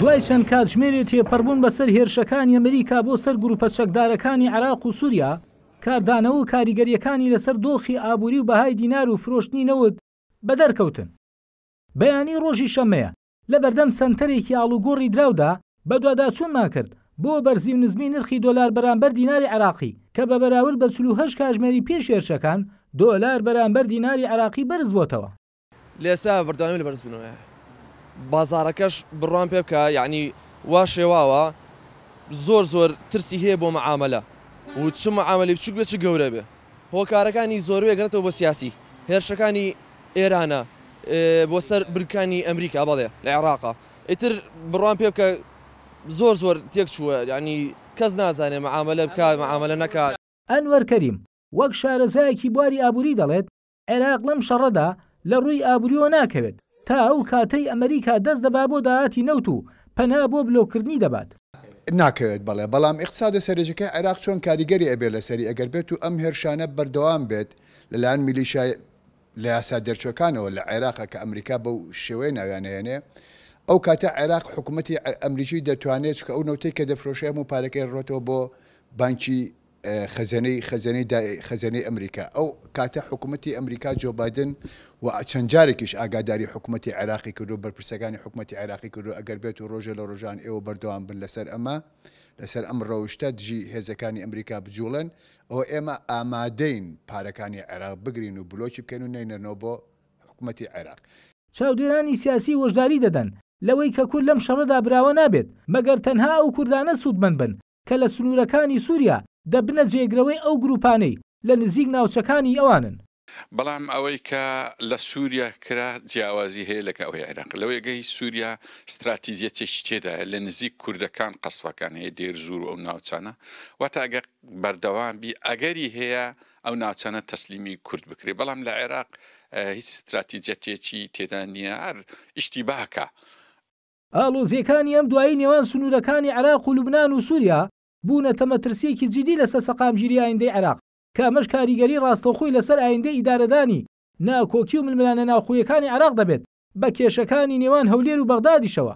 دوای چەند کاتژمێرێت تێپەڕبوون بەسەر هێرشەکانی ئەمریکا بۆ سەر گروپە چەکدارەکانی عراق و سووریا کاردانەوە و کاریگەریەکانی لەسەر دۆخی ئابووری و بەهای دینار و فرۆشتنی نەوت بە دەرکەوتن بەیانی ڕۆژی شەمەیە لە بەردەم سنتەرێکی ئاڵوگۆڕی دراودا بە دوواداچوونمان کرد بۆ بەرزی و نزمی نرخی دۆلار بەرامبەر دیناری عراقی کە بە بەراورد بە 4 کاژمێری پێش هێرشەکان دۆلار بەرامبەر دیناری عراقی بەرزبووتەوە لێسا بەردامی لە بەرزبوونەوە بازارەکەش بڕوان پێ بکە یعنی وا شێواوە زۆر زۆر ترسی هەیە بۆ مەعاملە و چ مەعاملی بچوک بێت چ گەورە بێ هۆکارەکانی زۆروێ گرێتەوە بە سیاسی هێرشەکانی ئێرانە بۆ سەر برکانی ئەمریکا بەڵێ لە عێراقا ئیتر بڕوان پێ بکە زۆر زۆر تێک چووە ینی کەس نازانێ مەعاملە بکە مەعاملە نەکات ئەنوەر کەریم وەک شارەزایەکی بواری ئابووری دەڵێت عێراق لەم شەڕەدا لە ڕووی ئابووریەوە ناکەوێت تا ئەو کاتەی ئەمریکا دەست دەبا بۆ داهاتی نەوت و پەنا بۆ بلۆکردنی دەبات. ناکەوێت بەڵێ بەڵام اقتصادە سەرێژەکە عێراق چۆن کاریگەری ئەبێ لەسەری ئەگەر بێت و ئەم هێرشانە بەردەوام بێت لەلایەن میلیشای لە یاسا دەرچۆکانەوە لە عێراق کە ئەمریکا بەو شێوەی ناویانەیەنێ ئەو کاتە عێراق حکوومەتتی ئەمریکی دەتوانێت کە ئەو نوتەی کە دەفرۆشێم و پارەکەی ڕۆتەوە بۆ بانکی خزانەی خزانەی خزانەی ئەمریکا ئەو کاتە حکوومەتتی ئەمریکا جۆبادن و چەند جارێکیش ئاگاداری حکوومەتتی عراقی کرد و بەرپرسەکانی حکوومەتتی عراقی کرد و ئەگەر بێت و ڕۆژە لە ڕۆژان ئێوە بەردەوام بن لەسەر ئەمە لەسەر ئەم ڕەوشتە دژی هێزەکانی ئەمریکا بجوڵن ئەو ئێمە ئامادەین پارەکانی عێراق بگرین و بلۆکی بکەن و نینەرنەوە بۆ حکوومەتتی عێراق چاودێرانی سیاسی وەشداری دەدەن لەوەی کە کورد لەم شەڕەدا براوە نابێت مەگەر تەنها ئەو کوردانە سوودمەند بن کە لە سنوورەکانی سووریا دەبنە جێگرەوەی ئەو گروپانەی لە نزیک ناوچەکانی ئەوانن بەڵام ئەوەی کە لە سووریا کرا جیاوازی هەیە لەکە ئەوەی عێراق لەو یگەی سووریا استراتیزیە چێشی تێدایە لە نزیک کوردەکان قسفەکان هەیە دێر زور ئەو ناوچانە واتە ئەگەر بەردەوامبی ئەگەری هەیە ئەو ناوچانە تەسلیمی کورد بکری بەڵام لە عێراق هیچ استراتیجەتێکی تێدا نییە هەر ئیشتی باکە. ئالۆزیەکانی ئەم دوایی نێوان سنوورەکانی عراق و لوبناان و سووریا بوونەتە مەترسیەکی جدی لەسەر سەقامگیری ئایندەی عراق کە ئەمەش کاریگەری ڕاستەخۆی لەسەر ئایندەی ئیدارەدانی ناکۆکی و ململانە ناوخۆیەکانی عراق دەبێت بە کێشەکانی نێوان هەولێر و بەغدادیشەوە